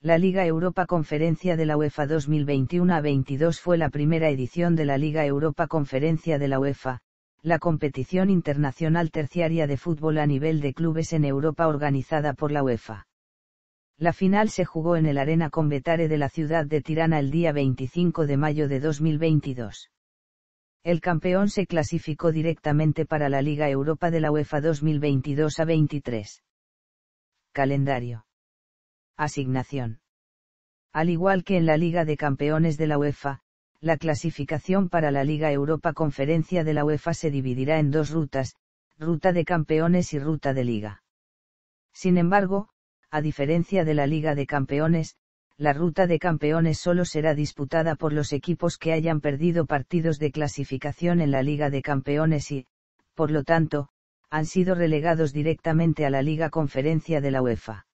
La Liga Europa Conferencia de la UEFA 2021 22 fue la primera edición de la Liga Europa Conferencia de la UEFA, la competición internacional terciaria de fútbol a nivel de clubes en Europa organizada por la UEFA. La final se jugó en el Arena Convetare de la ciudad de Tirana el día 25 de mayo de 2022. El campeón se clasificó directamente para la Liga Europa de la UEFA 2022 a 23. Calendario asignación. Al igual que en la Liga de Campeones de la UEFA, la clasificación para la Liga Europa Conferencia de la UEFA se dividirá en dos rutas, ruta de campeones y ruta de liga. Sin embargo, a diferencia de la Liga de Campeones, la ruta de campeones solo será disputada por los equipos que hayan perdido partidos de clasificación en la Liga de Campeones y, por lo tanto, han sido relegados directamente a la Liga Conferencia de la UEFA.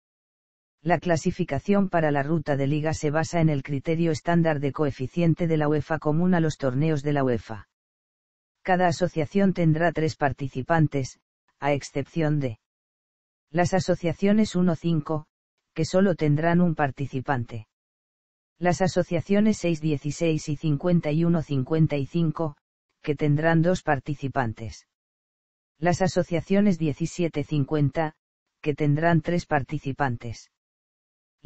La clasificación para la ruta de liga se basa en el criterio estándar de coeficiente de la UEFA común a los torneos de la UEFA. Cada asociación tendrá tres participantes, a excepción de las asociaciones 1-5, que solo tendrán un participante. Las asociaciones 6-16 y 51-55, que tendrán dos participantes. Las asociaciones 17-50, que tendrán tres participantes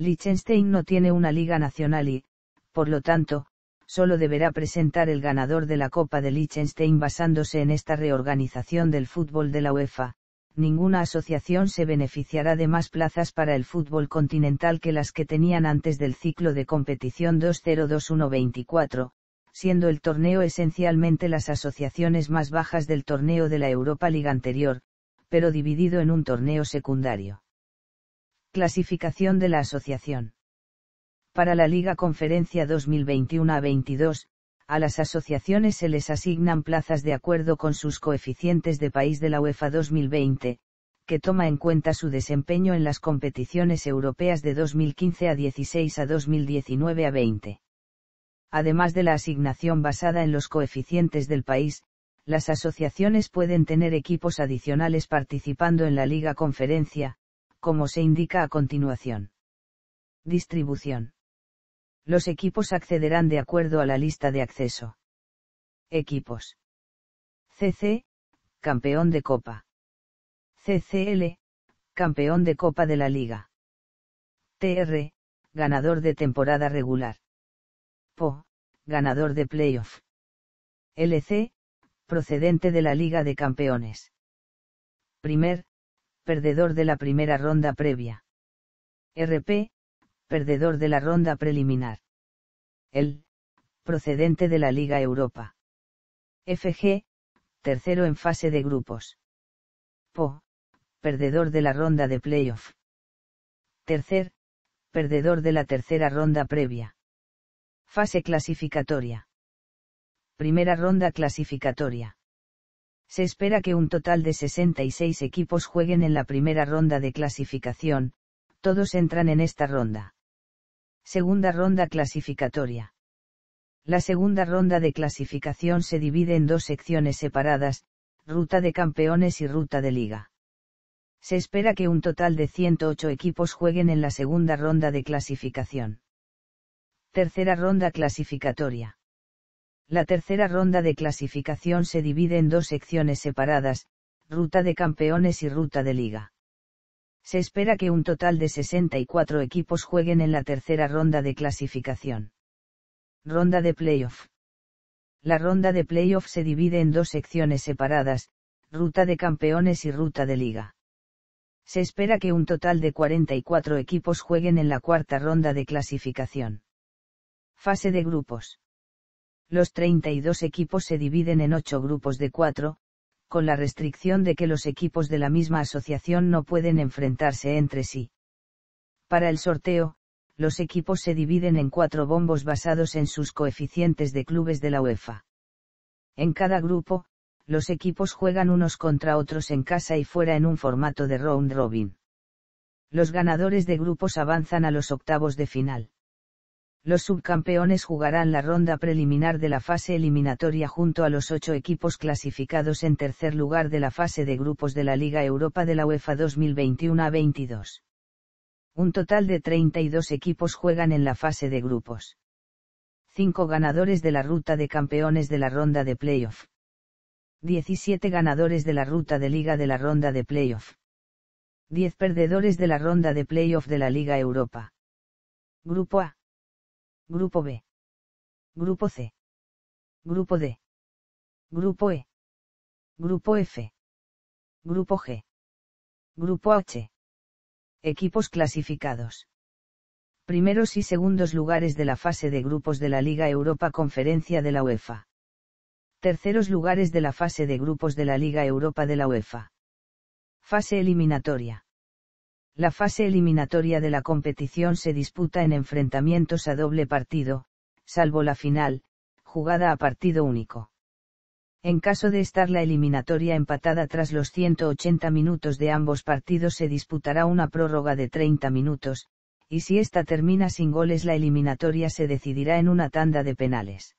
Liechtenstein no tiene una liga nacional y, por lo tanto, solo deberá presentar el ganador de la Copa de Liechtenstein basándose en esta reorganización del fútbol de la UEFA. Ninguna asociación se beneficiará de más plazas para el fútbol continental que las que tenían antes del ciclo de competición 2021-24, siendo el torneo esencialmente las asociaciones más bajas del torneo de la Europa League anterior, pero dividido en un torneo secundario. Clasificación de la asociación. Para la Liga Conferencia 2021 a 22, a las asociaciones se les asignan plazas de acuerdo con sus coeficientes de país de la UEFA 2020, que toma en cuenta su desempeño en las competiciones europeas de 2015 a 16 a 2019 a 20. Además de la asignación basada en los coeficientes del país, las asociaciones pueden tener equipos adicionales participando en la Liga Conferencia, como se indica a continuación. Distribución. Los equipos accederán de acuerdo a la lista de acceso. Equipos. CC, campeón de Copa. CCL, campeón de Copa de la Liga. TR, ganador de temporada regular. PO, ganador de playoff. LC, procedente de la Liga de Campeones. Primer, perdedor de la primera ronda previa. RP, perdedor de la ronda preliminar. El, procedente de la Liga Europa. FG, tercero en fase de grupos. Po, perdedor de la ronda de playoff. Tercer, perdedor de la tercera ronda previa. Fase clasificatoria. Primera ronda clasificatoria se espera que un total de 66 equipos jueguen en la primera ronda de clasificación, todos entran en esta ronda. Segunda ronda clasificatoria. La segunda ronda de clasificación se divide en dos secciones separadas, ruta de campeones y ruta de liga. Se espera que un total de 108 equipos jueguen en la segunda ronda de clasificación. Tercera ronda clasificatoria. La tercera ronda de clasificación se divide en dos secciones separadas, ruta de campeones y ruta de liga. Se espera que un total de 64 equipos jueguen en la tercera ronda de clasificación. Ronda de playoff. La ronda de playoff se divide en dos secciones separadas, ruta de campeones y ruta de liga. Se espera que un total de 44 equipos jueguen en la cuarta ronda de clasificación. Fase de grupos. Los 32 equipos se dividen en 8 grupos de 4, con la restricción de que los equipos de la misma asociación no pueden enfrentarse entre sí. Para el sorteo, los equipos se dividen en cuatro bombos basados en sus coeficientes de clubes de la UEFA. En cada grupo, los equipos juegan unos contra otros en casa y fuera en un formato de round robin. Los ganadores de grupos avanzan a los octavos de final los subcampeones jugarán la ronda preliminar de la fase eliminatoria junto a los ocho equipos clasificados en tercer lugar de la fase de grupos de la Liga Europa de la UEFA 2021 22. Un total de 32 equipos juegan en la fase de grupos. 5 ganadores de la ruta de campeones de la ronda de playoff. 17 ganadores de la ruta de liga de la ronda de playoff. 10 perdedores de la ronda de playoff de la Liga Europa. Grupo A Grupo B. Grupo C. Grupo D. Grupo E. Grupo F. Grupo G. Grupo H. Equipos clasificados. Primeros y segundos lugares de la fase de grupos de la Liga Europa Conferencia de la UEFA. Terceros lugares de la fase de grupos de la Liga Europa de la UEFA. Fase eliminatoria. La fase eliminatoria de la competición se disputa en enfrentamientos a doble partido, salvo la final, jugada a partido único. En caso de estar la eliminatoria empatada tras los 180 minutos de ambos partidos se disputará una prórroga de 30 minutos, y si ésta termina sin goles la eliminatoria se decidirá en una tanda de penales.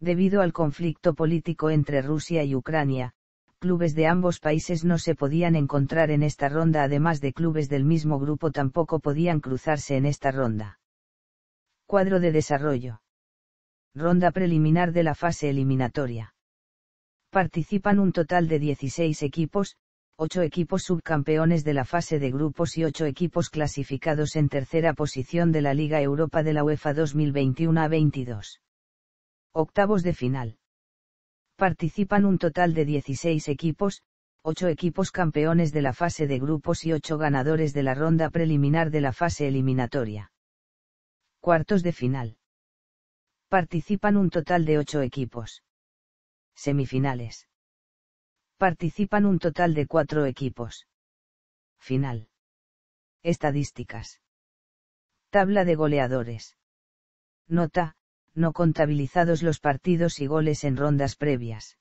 Debido al conflicto político entre Rusia y Ucrania, clubes de ambos países no se podían encontrar en esta ronda además de clubes del mismo grupo tampoco podían cruzarse en esta ronda. Cuadro de desarrollo. Ronda preliminar de la fase eliminatoria. Participan un total de 16 equipos, 8 equipos subcampeones de la fase de grupos y 8 equipos clasificados en tercera posición de la Liga Europa de la UEFA 2021 22. Octavos de final Participan un total de 16 equipos, 8 equipos campeones de la fase de grupos y 8 ganadores de la ronda preliminar de la fase eliminatoria. Cuartos de final. Participan un total de 8 equipos. Semifinales. Participan un total de 4 equipos. Final. Estadísticas. Tabla de goleadores. Nota, no contabilizados los partidos y goles en rondas previas.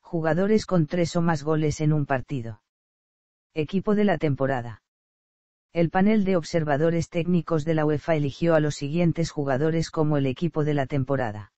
Jugadores con tres o más goles en un partido. Equipo de la temporada. El panel de observadores técnicos de la UEFA eligió a los siguientes jugadores como el equipo de la temporada.